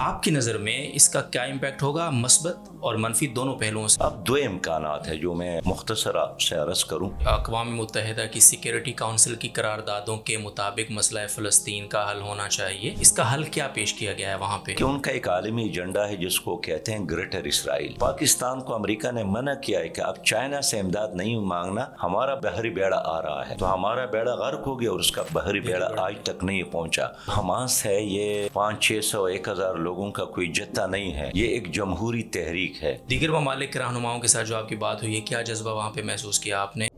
आपकी नज़र में इसका क्या इम्पैक्ट होगा मस्बत और मनफी दोनों पहलुओं से अब दो इम्कान है जो मैं मुख्तसर आपसे अरज करूँ अकवा मुतहदा की सिक्योरिटी काउंसिल की करारदादों के मुताबिक मसला फ़लस्तीन का हल होना चाहिए इसका हल क्या पेश किया गया है वहाँ पे कि उनका एक आलमी एजेंडा है जिसको कहते हैं ग्रेटर इसराइल पाकिस्तान को अमरीका ने मना किया है कि अब चाइना से इमदाद नहीं मांगना हमारा बहरी बेड़ा आ रहा है तो हमारा बेड़ा गर्क हो गया और उसका बहरी बेड़ा आज तक नहीं पहुँचा हमास है ये पाँच छह सौ एक हजार लोगों का कोई जत्ता नहीं है ये एक जमहूरी तहरीक है दीगर ममालिक रहनुमाओं के साथ जो आपकी बात हुई है क्या जज्बा वहाँ पे महसूस किया आपने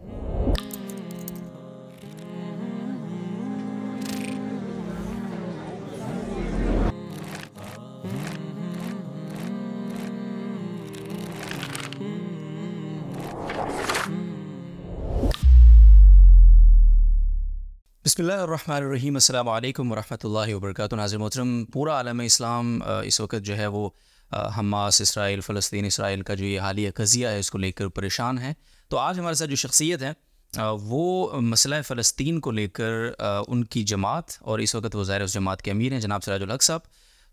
बसमीम अल्लाम वरहमल वर्क नाजिर पूरा आलम इस्लाम इस वक्त जो है वो हमास इसराइल फ़लस्तीन इसराइल का जो ये हालिया कज़िया है इसको लेकर परेशान है तो आज हमारे साथ जो शख्सियत है वो मसला फ़लस्तीन को लेकर उनकी जमात और इस वक्त वो ज़ाहिर उस जमात के अमीर हैं जनाब सराजुल हक साहब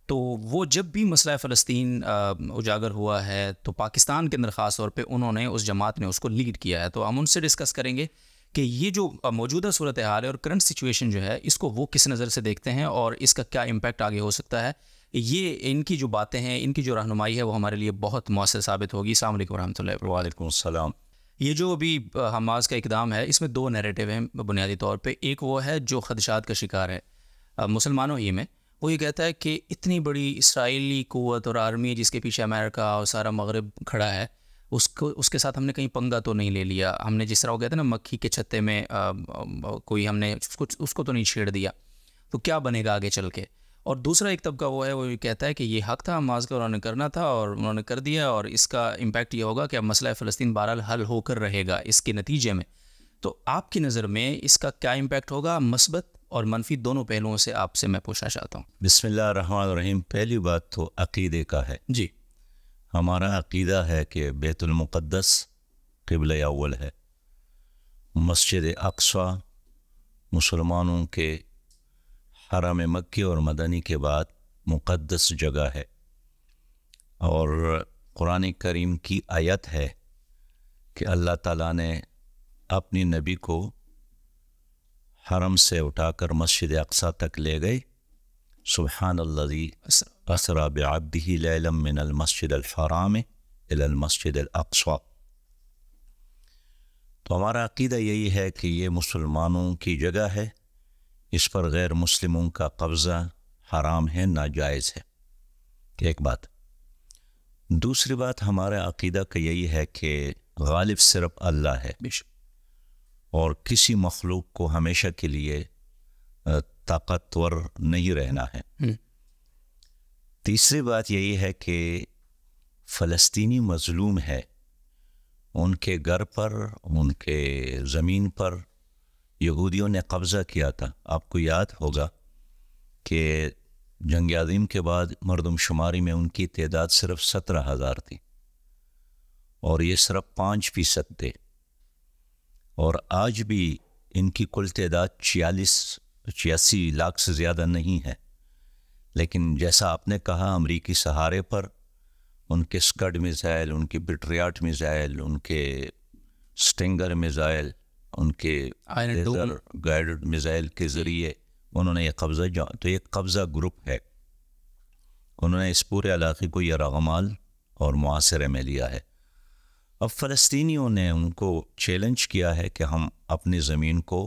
तो वो जब भी मसला फ़लस्तीन उजागर हुआ है तो पाकिस्तान के अंदर ख़ास तौर पर उन्होंने उस जमात ने उसको लीड किया है तो हम उनसे डिस्कस करेंगे कि ये जो मौजूदा सूरत हाल है और करंट सिचुएशन जो है इसको वो किस नज़र से देखते हैं और इसका क्या इम्पैक्ट आगे हो सकता है ये इनकी जो बातें हैं इनकी जो रहनुमाई है वो हमारे लिए बहुत मौसर साबित होगी अल्लाम वरहमल वालेकुम ये जो अभी हमास का इकदाम है इसमें दो नैरेटिव हैं बुनियादी तौर पे एक वो है जो खदशात का शिकार है मुसलमानों ही में वो ये कहता है कि इतनी बड़ी इसराइली क़वत और आर्मी जिसके पीछे अमेरिका और सारा मगरब खड़ा है उसको उसके साथ हमने कहीं पंगा तो नहीं ले लिया हमने जिस तरह हो गया था ना मक्खी के छत्ते में आ, आ, कोई हमने कुछ उसको तो नहीं छेड़ दिया तो क्या बनेगा आगे चल के और दूसरा एक तबका वो है वो कहता है कि ये हक था हमाज का उन्होंने करना था और उन्होंने कर दिया और इसका इम्पैक्ट ये होगा कि अब मसला फ़लस्तीन बहरहाल हल होकर रहेगा इसके नतीजे में तो आपकी नज़र में इसका क्या इम्पैक्ट होगा मस्बत और मनफी दोनों पहलुओं से आपसे मैं पूछना चाहता हूँ बिसमीम पहली बात तो अकीदे का है जी हमारा अकीदा है कि बैतुलमक़दस कबल अव्वल है मस्जिद अक्सा मुसलमानों के हराम मक्के और मदनी के बाद मुक़दस जगह है और क़ुरान करीम की आयत है कि अल्लाह ताला ने अपनी नबी को हरम से उठाकर मस्जिद अक्सा तक ले गए सुबहान असल أسرى بعبده ليلا من المسجد الحرام إلى المسجد الأقصى तो हमारा अकीदा यही है कि ये मुसलमानों की जगह है इस पर गैर मुसलिमों का कब्ज़ा हराम है नाजायज़ है एक बात दूसरी बात हमारा अकीदा का यही है कि गालिब सिर्फ अल्लाह है और किसी मखलूक को हमेशा के लिए ताकतवर नहीं रहना है तीसरी बात यही है कि फ़लस्तीनी मज़लूम है उनके घर पर उनके ज़मीन पर यहूदियों ने कब्ज़ा किया था आपको याद होगा कि जंग आज़ीम के बाद मरदमशुमारी में उनकी तदाद सिर्फ सत्रह हज़ार थी और ये सिर्फ पाँच फ़ीसद थे और आज भी इनकी कुल तदाद छियालीस छियासी लाख से ज़्यादा नहीं है लेकिन जैसा आपने कहा अमरीकी सहारे पर उनके स्कड मिज़ाइल उनके बिट्रियाट मिज़ाइल उनके स्टिंगर मिज़ाइल उनके गाइडेड मिज़ाइल के ज़रिए उन्होंने ये कब्ज़ा तो ये कब्ज़ा ग्रुप है उन्होंने इस पूरे इलाके को यह रगमाल और मुआसरे में लिया है अब फ़लस्तीनियों ने उनको चैलेंज किया है कि हम अपनी ज़मीन को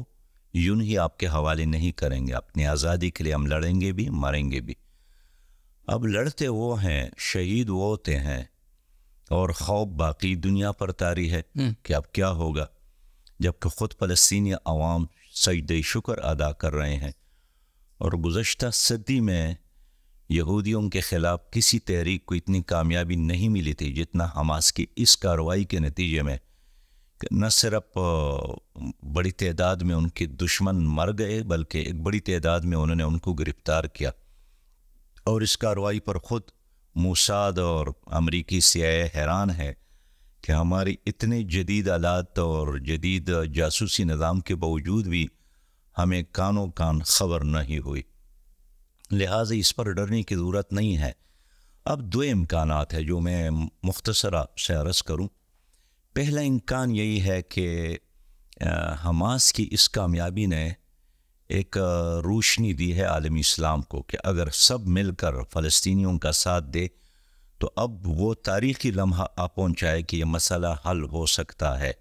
यूं ही आपके हवाले नहीं करेंगे अपनी आज़ादी के लिए हम लड़ेंगे भी मरेंगे भी अब लड़ते वो हैं शहीद वो होते हैं और खौफ बाकी दुनिया पर तारी है हम्म। कि अब क्या होगा जबकि ख़ुद फलस्तनी आवाम सजद शुक्र अदा कर रहे हैं और गुज्त सदी में यहूदियों के ख़िलाफ़ किसी तहरीक को इतनी कामयाबी नहीं मिली थी जितना हमास की इस कार्रवाई के नतीजे में न सिर्फ बड़ी तादाद में उनके दुश्मन मर गए बल्कि एक बड़ी तादाद में उन्होंने उनको गिरफ़्तार किया और इस कार्रवाई पर खुद मोसाद और अमरीकी सी हैरान है कि हमारे इतने जदीद आलात और जदीद जासूसी निज़ाम के बावजूद भी हमें कानों कान खबर नहीं हुई लिहाजा इस पर डरने की ज़रूरत नहीं है अब दो इम्कान है जो मैं मुख्तरा से अरस करूँ पहला इम्कान यही है कि हमास की इस कामयाबी ने एक रोशनी दी है आलमी इस्लाम को कि अगर सब मिलकर फ़लस्तियों का साथ दे तो अब वो तारीख़ी लम्हा आ पहुँचाए कि यह मसला हल हो सकता है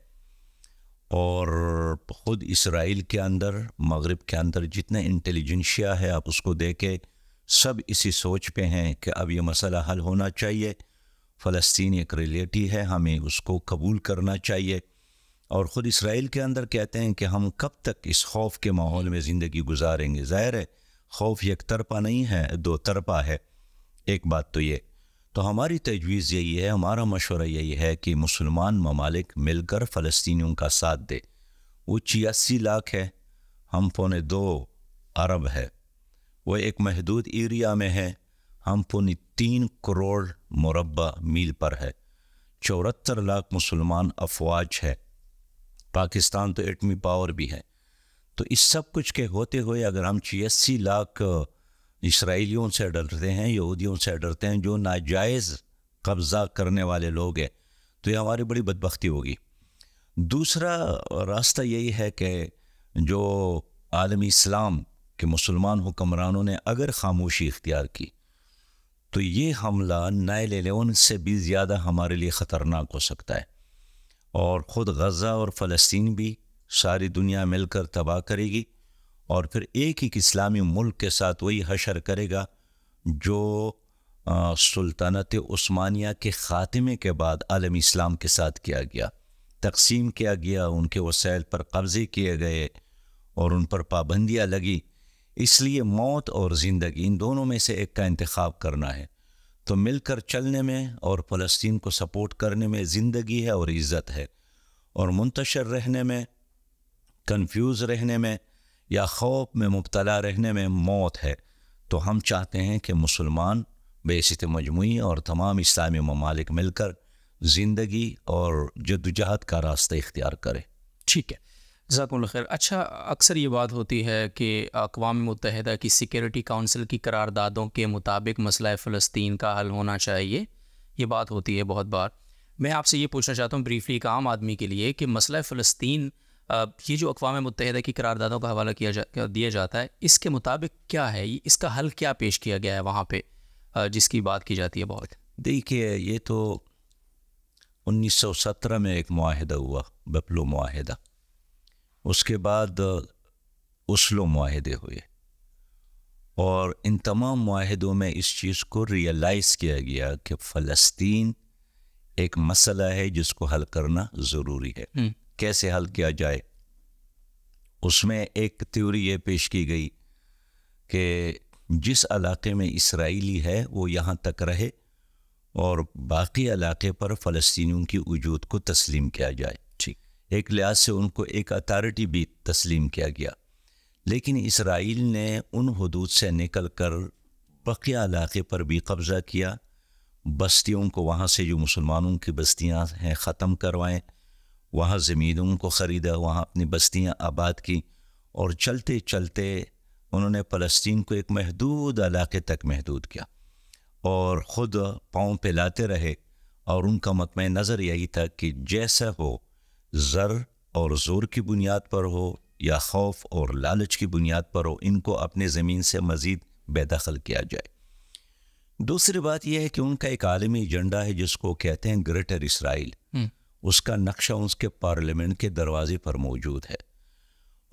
और ख़ुद इसराइल के अंदर मगरब के अंदर जितने इंटेलिजेंशिया है आप उसको देखें सब इसी सोच पे हैं कि अब यह मसला हल होना चाहिए फ़लस्तीन एक रिलेटी है हमें उसको कबूल करना चाहिए और ख़ुद इसराइल के अंदर कहते हैं कि हम कब तक इस खौफ के माहौल में ज़िंदगी गुजारेंगे ज़ाहिर है खौफ एक तरपा नहीं है दो तरपा है एक बात तो ये तो हमारी तजवीज़ यही है हमारा मशवरा यही है कि मुसलमान ममालिक मिलकर फ़लस्तियों का साथ दे वो छियासी लाख है हम पौने दो अरब है वो एक महदूद एरिया में है हम पौने तीन करोड़ मुरबा मील पर है चौहत्तर लाख मुसलमान अफवाज है पाकिस्तान तो एटमी पावर भी है तो इस सब कुछ के होते हुए अगर हम छियासी लाख इसराइलियों से डरते हैं यहूदियों से डरते हैं जो नाजायज़ कब्ज़ा करने वाले लोग हैं तो ये हमारी बड़ी बदबख्ती होगी दूसरा रास्ता यही है कि जो आलमी इस्लाम के मुसलमान हुक्मरानों ने अगर खामोशी इख्तियार की तो ये हमला नए एलेवन से भी ज़्यादा हमारे लिए ख़तरनाक हो सकता है और ख़ुद गज़ा और फ़लस्तीन भी सारी दुनिया मिलकर तबाह करेगी और फिर एक ही इस्लामी मुल्क के साथ वही हशर करेगा जो सुल्तनत उस्मानिया के ख़ात्मे के बाद आलम इस्लाम के साथ किया गया तकसीम किया गया उनके वसैल पर कब्ज़े किए गए और उन पर पाबंदियाँ लगी इसलिए मौत और ज़िंदगी इन दोनों में से एक का इंतखब करना है तो मिलकर चलने में और फ़लस्तीन को सपोर्ट करने में ज़िंदगी है और इज़्ज़त है और मुंतशर रहने में कंफ्यूज रहने में या खौफ में मुबतला रहने में मौत है तो हम चाहते हैं कि मुसलमान बेसित मजमू और तमाम इस्लामी ममालिक मिलकर ज़िंदगी और जदोजहद का रास्ता इख्तियार करें ठीक है जजाकुल खैर अच्छा अक्सर ये बात होती है कि अकवा मुतहदा की सिक्योरिटी काउंसिल की करारदादों के मुताबिक मसला फ़लस्तीन का हल होना चाहिए ये बात होती है बहुत बार मैं आपसे ये पूछना चाहता हूँ ब्रीफली एक आम आदमी के लिए कि मसला फ़लस्तीन ये जो अकवा मुतहदा की करारदादों का हवाला किया जा दिया जाता है इसके मुताबिक क्या है इसका हल क्या पेश किया गया है वहाँ पर जिसकी बात की जाती है बहुत देखिए ये तो उन्नीस सौ सत्रह में एक माहिदा हुआ बपलो माहिदा उसके बाद उसलो माहदे हुए और इन तमाम माहदों में इस चीज़ को रियलाइज़ किया गया कि फ़लस्तीन एक मसला है जिसको हल करना ज़रूरी है कैसे हल किया जाए उसमें एक थ्योरी ये पेश की गई कि जिस इलाके में इसराइली है वो यहाँ तक रहे और बाकी इलाके पर फ़लस्तियों की वजूद को तस्लीम किया जाए एक लिहाज से उनको एक अथॉरिटी भी तस्लीम किया गया लेकिन इसराइल ने उन हदूद से निकल कर बकिया इलाके पर भी कब्ज़ा किया बस्तियों को वहाँ से जो मुसलमानों की बस्तियाँ हैं ख़त्म करवाएं वहाँ ज़मीनों को ख़रीदा वहाँ अपनी बस्तियाँ आबाद की और चलते चलते उन्होंने फ़लस्तीन को एक महदूद इलाके तक महदूद किया और ख़ुद पाँव पे लाते रहे और उनका मतम नज़र यही था कि जैसा हो ज़र और ज़ोर की बुनियाद पर हो या खौफ और लालच की बुनियाद पर हो इनको अपने ज़मीन से मज़ीद बेदखल किया जाए दूसरी बात यह है कि उनका एक आलमी एजेंडा है जिसको कहते हैं ग्रेटर इसराइल हम्म। उसका नक्शा उसके पार्लियामेंट के दरवाजे पर मौजूद है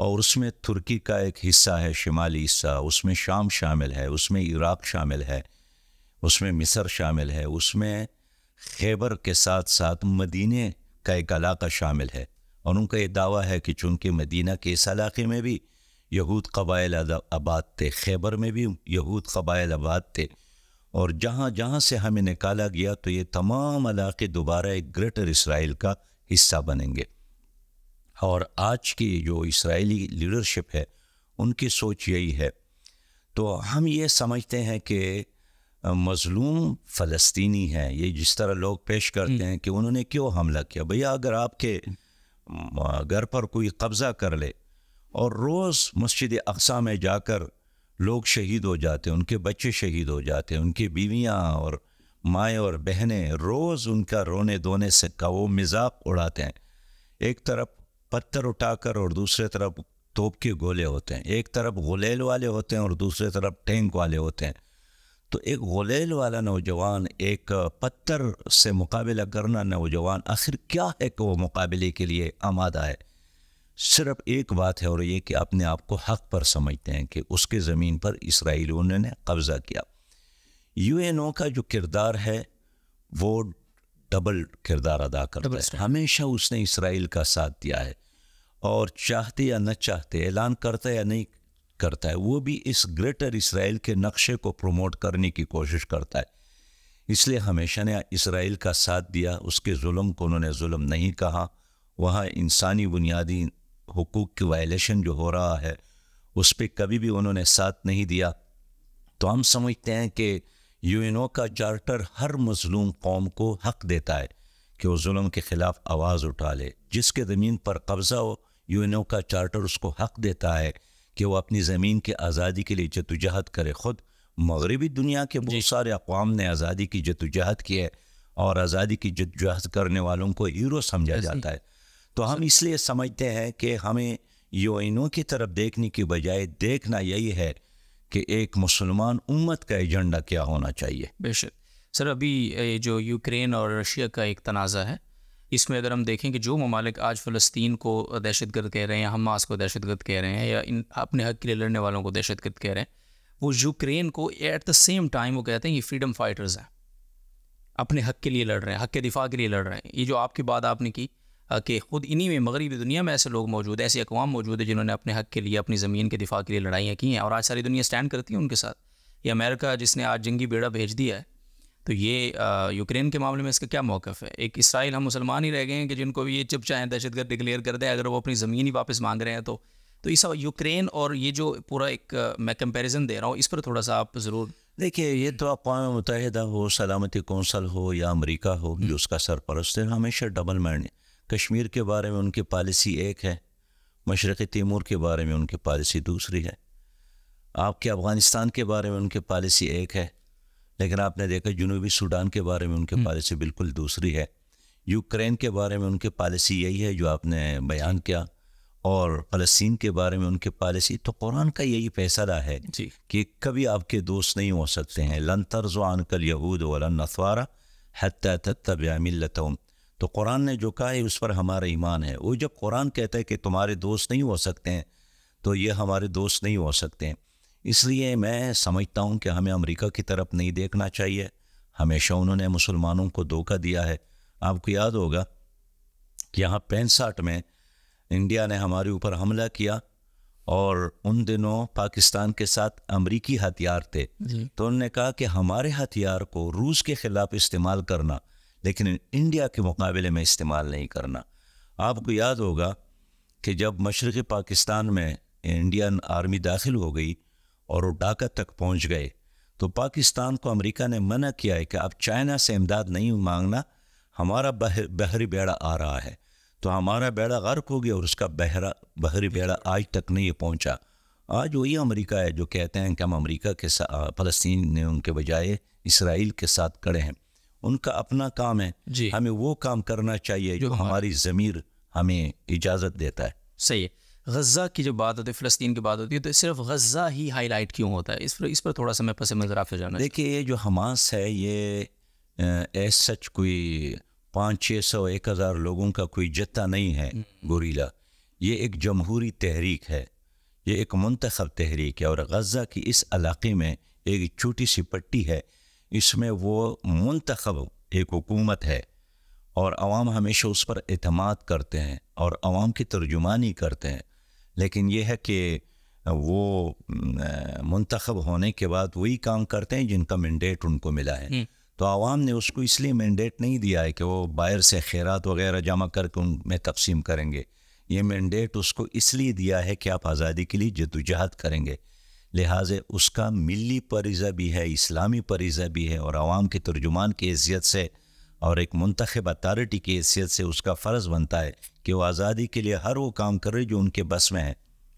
और उसमें तुर्की का एक हिस्सा है शिमाली हिस्सा उसमें शाम शामिल है उसमें इराक शामिल है उसमें मिसर शामिल है उसमें खैबर के साथ साथ मदीने का एक इलाका शामिल है और उनका यह दावा है कि चूँकि मदीना के इस इलाके में भी यहूद कबाइल आबाद थे खैबर में भी यहूद कबाइल आबाद थे और जहाँ जहाँ से हमें निकाला गया तो ये तमाम इलाके दोबारा एक ग्रेटर इसराइल का हिस्सा बनेंगे और आज की जो इसराइली लीडरशिप है उनकी सोच यही है तो हम ये समझते हैं कि मजलूम फ़लस्तीनी हैं ये जिस तरह लोग पेश करते हम्म। हैं कि उन्होंने क्यों हमला किया भैया अगर आपके घर पर कोई कब्ज़ा कर ले और रोज़ मस्जिद अकसा में जाकर लोग शहीद हो जाते हैं उनके बच्चे शहीद हो जाते हैं उनकी बीवियाँ और माएँ और बहनें रोज़ उनका रोने धोने से का वो मजाक उड़ाते हैं एक तरफ पत्थर उठाकर और दूसरे तरफ तोप के गोले होते हैं एक तरफ गुलेल वाले होते हैं और दूसरे तरफ टैंक वाले होते हैं तो एक गलेल वाला नौजवान एक पत्थर से मुकाबला करना नौजवान आखिर क्या है कि वो मुकाबले के लिए आमादा है सिर्फ एक बात है और ये कि अपने आप को हक पर समझते हैं कि उसके ज़मीन पर इसराइलों ने कब्ज़ा किया यूएनओ का जो किरदार है वो डबल किरदार अदा करता है हमेशा उसने इसराइल का साथ दिया है और चाहते या न चाहते ऐलान करता या नहीं करता है वो भी इस ग्रेटर इसराइल के नक्शे को प्रमोट करने की कोशिश करता है इसलिए हमेशा ने इसराइल का साथ दिया उसके जुल्म को उन्होंने जुल्म नहीं कहा वहाँ इंसानी बुनियादी हकूक़ की वायलेशन जो हो रहा है उस पर कभी भी उन्होंने साथ नहीं दिया तो हम समझते हैं कि यूएनओ का चार्टर हर मजलूम कौम को हक देता है कि वो जुल्म के ख़िलाफ़ आवाज़ उठा ले जिसके ज़मीन पर कब्ज़ा हो यूएनओ का चार्टर उसको हक देता है कि वो अपनी ज़मीन की आज़ादी के लिए जदोजहद करे ख़ुद मगरबी दुनिया के बहुत सारे अकवाम ने आज़ादी की जदोजहद की है और आज़ादी की जदोजहद करने वालों को हीरो समझा जाता है तो हम इसलिए समझते हैं कि हमें यूनों की तरफ देखने की बजाय देखना यही है कि एक मुसलमान उम्मत का एजेंडा क्या होना चाहिए बेशक सर अभी जो यूक्रेन और रशिया का एक तनाज़ा है इसमें अगर हम देखें कि जो ममालिक आज फ़लस्तीन को दहशत गर्द कह रहे हैं या हमास को दहशत गर्द कह रहे हैं या इन अपने हक के लिए लड़ने वालों को दहशत गर्द कह रहे हैं वो यूक्रेन को एट द सेम टाइम वो कहते हैं ये फ्रीडम फाइटर्स हैं अपने हक के लिए लड़ रहे हैं हक के दिफा के लिए लड़ रहे हैं ये जो आपकी बात आपने की कि ख़ुद इन्हीं में मगरबी दुनिया में ऐसे लोग मौजूद हैं ऐसे अकवाम मौजूद है जिन्होंने अपने हक के लिए अपनी ज़मीन के दिफा के लिए लड़ाइयाँ की हैं और आज सारी दुनिया स्टैंड करती है उनके साथ ये अमेरिका जिसने आज जंगी बेड़ा भेज दिया है तो ये यूक्रेन के मामले में इसका क्या मौक़ है एक इसराइल हम मुसलमान ही रह गए हैं कि जिनको भी ये चिप चाहें दहशतगर्द डिक्लेयर कर दें अगर वो अपनी ज़मीन ही वापस मांग रहे हैं तो तो इस यूक्रेन और ये जो पूरा एक मैं कंपेरिज़न दे रहा हूँ इस पर थोड़ा सा आप ज़रूर देखिए ये तो अकवा मुतहद हो सलामती कौंसल हो या अमरीका हो हम्म। जो उसका सरपरस्त है हमेशा डबल माइंड कश्मीर के बारे में उनकी पॉलिसी एक है मशरक़ी तैमूर के बारे में उनकी पॉलिसी दूसरी है आपके अफ़गानिस्तान के बारे में उनकी पॉलिसी एक है लेकिन आपने देखा जुनूबी सूडान के बारे में उनकी हम्म। पॉलिसी बिल्कुल दूसरी है यूक्रेन के बारे में उनकी पॉलिसी यही है जो आपने बयान किया और फलस्तीन के बारे में उनकी पॉलिसी तो कुरान का यही फैसला है कि कभी आपके दोस्त नहीं हो सकते हैं लन तर्जान अनकल यहूद वसवारा हत्या तत्तब मिलत तो कुरान ने जो कहा है उस पर हमारा ईमान है वो जब कुरान कहता है कि तुम्हारे दोस्त नहीं हो सकते हैं तो ये हमारे दोस्त नहीं हो सकते हैं इसलिए मैं समझता हूँ कि हमें अमेरिका की तरफ नहीं देखना चाहिए हमेशा उन्होंने मुसलमानों को धोखा दिया है आपको याद होगा कि यहाँ पैंसठ में इंडिया ने हमारे ऊपर हमला किया और उन दिनों पाकिस्तान के साथ अमरीकी हथियार थे तो उन्होंने कहा कि हमारे हथियार को रूस के ख़िलाफ़ इस्तेमाल करना लेकिन इंडिया के मुकाबले में इस्तेमाल नहीं करना आपको याद होगा कि जब मशरक़ पाकिस्तान में इंडियन आर्मी दाखिल हो गई और वो डाका तक पहुंच गए तो पाकिस्तान को अमेरिका ने मना किया है कि अब चाइना से इमदाद नहीं मांगना हमारा बह बहरी बेड़ा आ रहा है तो हमारा बेड़ा गर्क हो गया और उसका बहरा बहरी बेड़ा आज तक नहीं पहुंचा आज वही अमेरिका है जो कहते हैं कि हम अमेरिका के साथ फ़लस्तीन ने उनके बजाय इसराइल के साथ खड़े हैं उनका अपना काम है जी। हमें वो काम करना चाहिए जो, जो हमारी ज़मीर हमें इजाज़त देता है सही है गज़ा की जो बात होती है फ़लस्तीन की बात होती है तो सिर्फ गज़ा ही हाईलाइट क्यों होता है इस पर इस पर थोड़ा सा मैं पस मंजर आपसे जाना देखिए ये जो हमास है ये एज सच कोई पाँच छः सौ एक हज़ार लोगों का कोई जत्ता नहीं है हम्म। गोरीला ये एक जमहूरी तहरीक है ये एक मंतखब तहरीक है और गज़ा की इस इलाके में एक छोटी सी पट्टी है इसमें वो मंतखब एक हुकूमत है और आवाम हमेशा उस पर अतमाद करते हैं और आवाम की तर्जुमानी करते हैं लेकिन ये है कि वो मंतखब होने के बाद वही काम करते हैं जिनका मैंडेट उनको मिला है हम्म। तो आवाम ने उसको इसलिए मैंडेट नहीं दिया है कि वो बाहर से खैरत वगैरह जमा करके उनमें तकसीम करेंगे ये मैंडेट उसको इसलिए दिया है कि आप आज़ादी के लिए जदोजहद करेंगे लिहाजा उसका मिली परिज़ा भी है इस्लामी परिज़ा भी है और आवाम के तर्जुमान की हैसियत से और एक मंतखब अथॉरिटी की हैसियत से उसका फ़र्ज़ बनता है कि वो आज़ादी के लिए हर वो काम करे जो उनके बस में है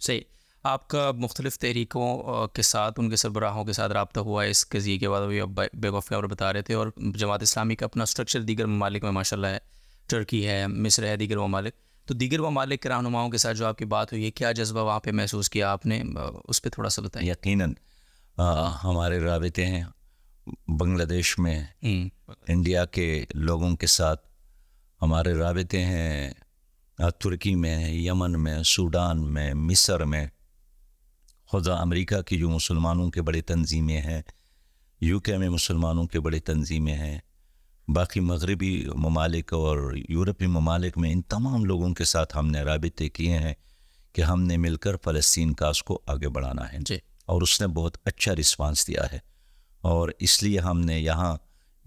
सही आपका मुख्तलिफ तहरीकों के साथ उनके सरबराहों के साथ रबता हुआ है इस कज़िए के बाद अभी आप बेवफ़ी और बता रहे थे और जमात इस्लामी का अपना स्ट्रक्चर दीगर ममालिक में माशा है टर्की है मिस्र है दीगर ममालिक तो दीगर ममालिक के रहनुमाओं के साथ जो आपकी बात हुई है क्या जज्बा वहाँ पर महसूस किया आपने उस पर थोड़ा सा बताया यकीन हमारे रबते हैं बांग्लादेश में हम्म। इंडिया के लोगों के साथ हमारे रबते हैं तुर्की में यमन में सूडान में मिस्र में खुदा अमेरिका की जो मुसलमानों के बड़े तंजीमें हैं यूके में मुसलमानों के बड़े तंजीमें हैं बाकी मगरबी ममालिक और यूरोपी ममालिक में इन तमाम लोगों के साथ हमने रबते किए हैं कि हमने मिलकर फ़लस्तीन काज को आगे बढ़ाना है और उसने बहुत अच्छा रिस्पांस दिया है और इसलिए हमने यहाँ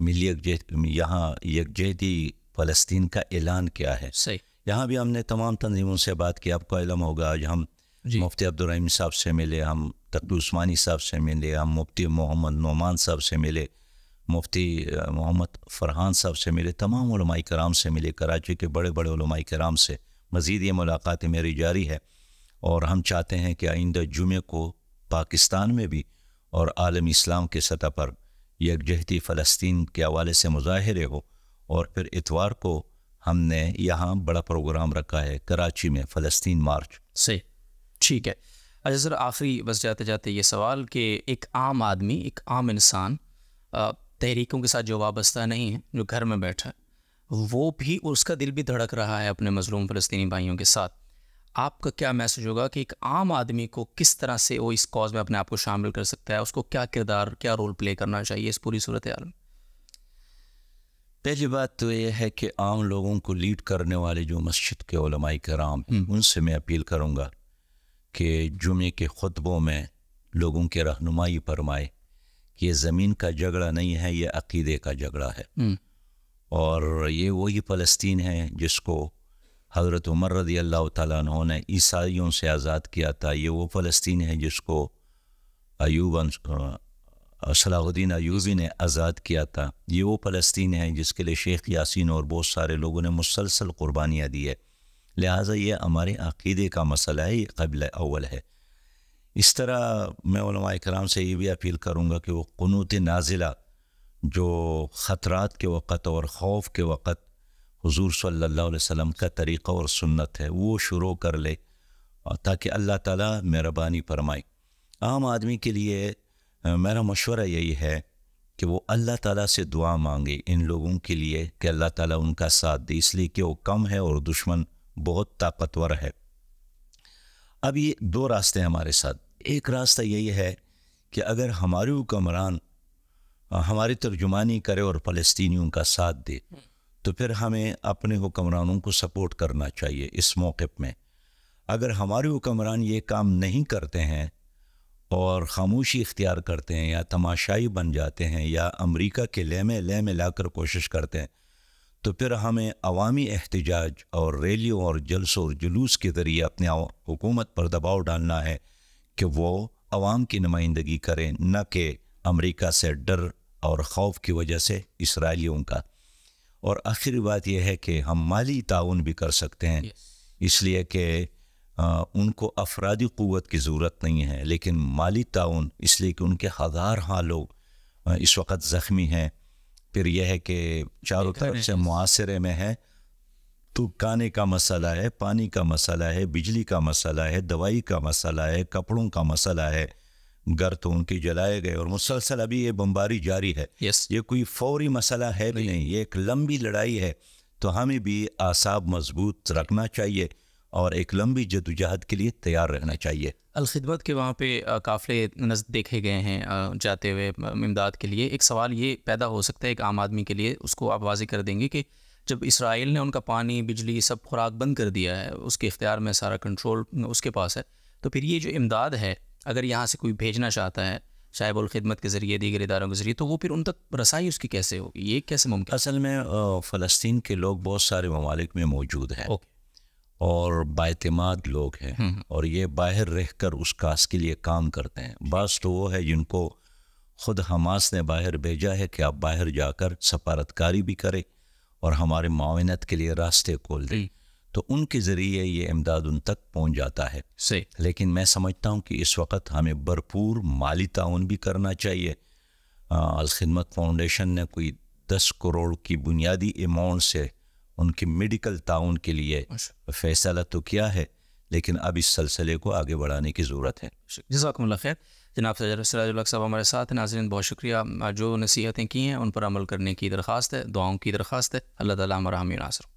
मिली यहाँ यकजहती फ़लस्तीन का ऐलान किया है सही यहाँ भी हमने तमाम तनजीमों से बात की आपको इलम होगा आज हम मुफ्ती अब्दुलरिम साहब से मिले हम तकदू साहब से मिले हम मुफ्ती मोहम्मद नुमान साहब से मिले मुफ्ती मोहम्मद फरहान साहब से मिले तमाम कराम से मिले कराची के बड़े बड़े कराम से मज़ीद ये मुलाकातें मेरी जारी है और हम चाहते हैं कि आइंदा जुमे को पाकिस्तान में भी और आलम इस्लाम की सतह पर यकजहती फ़लस्तीन के हवाले से मुजाहरे हो और फिर इतवार को हमने यहाँ बड़ा प्रोग्राम रखा है कराची में फ़लस्तीन मार्च से ठीक है अच्छा सर आखिरी बस जाते जाते ये सवाल कि एक आम आदमी एक आम इंसान तहरीकों के साथ जो वाबस्ता नहीं है जो घर में बैठा है वो भी उसका दिल भी धड़क रहा है अपने मजलूम फ़लस्तनी भाइयों के साथ आपका क्या मैसेज होगा कि एक आम आदमी को किस तरह से वो इस कॉज में अपने आप को शामिल कर सकता है उसको क्या किरदार क्या रोल प्ले करना चाहिए इस पूरी सूरत हाल में पहली बात तो यह है कि आम लोगों को लीड करने वाले जो मस्जिद के ओलमाई कराम हम्म। उनसे मैं अपील करूँगा कि जुमे के खुतबों में लोगों के रहनुमाई फरमाए कि ये ज़मीन का झगड़ा नहीं है ये अकीदे का झगड़ा है हम्म। और ये वही फ़लस्तीन है जिसको हज़रत उमर रदी अल्लाह तु ने ईसाइयों से आज़ाद किया था ये वो फ़लस्तीन है जिसको अयूब सलाहुद्दीन अयूबी ने आज़ाद किया था ये वो फ़लस्तीन है जिसके लिए शेख यासिन और बहुत सारे लोगों ने मुसलसल क़ुरबानियाँ दी है लिहाजा ये हमारे अक़ीदे का मसला है ये कबल अव्वल है इस तरह मैं कराम से ये भी अपील करूँगा कि वह क़नूत नाजिला जो ख़तरात के वक़्त और खौफ के वक़्त हुजूर सल्लल्लाहु अलैहि वसल्लम का तरीक़ा और सुन्नत है वो शुरू कर ले ताकि अल्लाह ताला मेहरबानी फरमाए आम आदमी के लिए मेरा मशवरा यही है कि वो अल्लाह ताला से दुआ मांगे इन लोगों के लिए कि अल्लाह ताला उनका साथ दे इसलिए कि वो कम है और दुश्मन बहुत ताकतवर है अब ये दो रास्ते हमारे साथ एक रास्ता यही है कि अगर हमारे हुक्मरान हमारी तर्जुमानी करे और फ़लस्तीनियों का साथ दे तो फिर हमें अपने हुक्मरानों को सपोर्ट करना चाहिए इस मौक़ में अगर हमारे हुक्मरान ये काम नहीं करते हैं और ख़ामोशी इख्तियार करते हैं या तमाशाई बन जाते हैं या अमरीका के लेमे ला लाकर कोशिश करते हैं तो फिर हमें अवामी एहतजाज और रैलियों और जलसों और जुलूस के ज़रिए अपने हुकूमत पर दबाव डालना है कि वो अवाम की नुमाइंदगी करें न कि अमरीका से डर और खौफ की वजह से इसराइलियों का और आखिरी बात यह है कि हम माली ताउन भी कर सकते हैं इसलिए कि उनको अफरादी क़वत की ज़रूरत नहीं है लेकिन माली ताउन इसलिए कि उनके हज़ार हाँ लोग इस वक्त ज़ख्मी हैं फिर यह है कि चारों तरफ से मुआसरे में है तो खाने का मसला है पानी का मसला है बिजली का मसला है दवाई का मसला है कपड़ों का मसला है घर तो उनके जलाए गए और मुसलसल अभी ये बमबारी जारी है यस ये कोई फौरी मसला है नहीं, नहीं। ये एक लंबी लड़ाई है तो हमें भी आसाब मजबूत रखना चाहिए और एक लंबी जदोजहद के लिए तैयार रहना चाहिए अलखदमत के वहाँ पे काफ़ले नज़ देखे गए हैं जाते हुए इमदाद के लिए एक सवाल ये पैदा हो सकता है एक आम आदमी के लिए उसको आप वाजी कर देंगे कि जब इसराइल ने उनका पानी बिजली सब खुराक बंद कर दिया है उसके इख्तियार में सारा कंट्रोल उसके पास है तो फिर ये जो इमदाद है अगर यहाँ से कोई भेजना चाहता है शायब खिदमत के ज़रिए दीगर इदारों के ज़रिए तो वो फिर उन तक रसाई उसकी कैसे होगी ये कैसे मुमकिन असल में फ़लस्तीन के लोग बहुत सारे ममालिक में मौजूद हैं और बातमाद लोग हैं हम्म, हम्म। और ये बाहर रह कर उस कास के लिए काम करते हैं बस तो वो है जिनको ख़ुद हमास ने बाहर भेजा है कि आप बाहर जाकर सफारतकारी भी करें और हमारे माविनत के लिए रास्ते खोल दें तो उनके ज़रिए ये इमदाद उन तक पहुंच जाता है सही लेकिन मैं समझता हूं कि इस वक्त हमें भरपूर माली ताउन भी करना चाहिए अलखदमत फाउंडेशन ने कोई दस करोड़ की बुनियादी अमाउंट से उनके मेडिकल ताउन के लिए अच्छा। फैसला तो किया है लेकिन अब इस सिलसिले को आगे बढ़ाने की ज़रूरत है जजाकमल खैर जनाब साहब हमारे साथ नाजरन बहुत शुक्रिया जो नसीहतें की हैं उन पर अमल करने की दरख्वास्त है दुआओं की दरख्वास्त है अल्लाह ताली हमारा